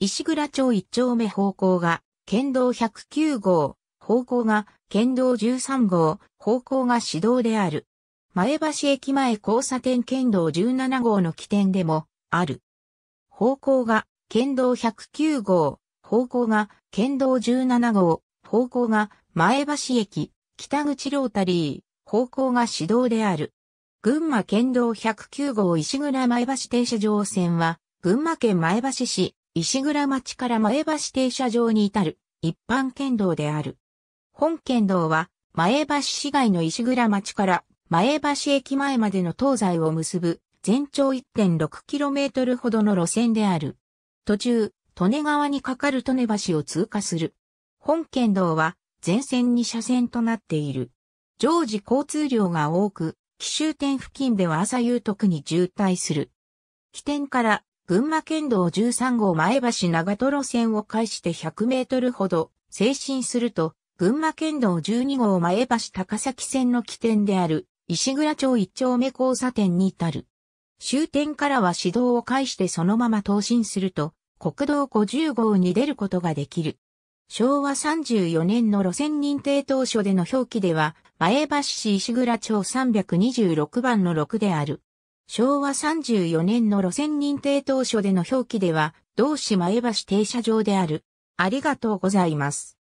石倉町一丁目方向が、県道109号、方向が、県道13号、方向が市道である。前橋駅前交差点県道17号の起点でも、ある。方向が、県道109号、方向が、県道17号、方向が、前橋駅、北口ロータリー、方向が市道である。群馬県道109号石倉前橋停車場線は、群馬県前橋市、石倉町から前橋停車場に至る一般県道である。本県道は前橋市街の石倉町から前橋駅前までの東西を結ぶ全長 1.6km ほどの路線である。途中、利根川に架かる利根橋を通過する。本県道は全線に車線となっている。常時交通量が多く、奇襲点付近では朝夕特に渋滞する。起点から群馬県道13号前橋長戸路線を介して100メートルほど精進すると、群馬県道12号前橋高崎線の起点である石倉町一丁目交差点に至る。終点からは市道を介してそのまま東進すると、国道50号に出ることができる。昭和34年の路線認定当初での表記では、前橋市石倉町326番の6である。昭和34年の路線認定当初での表記では、同市前橋停車場である。ありがとうございます。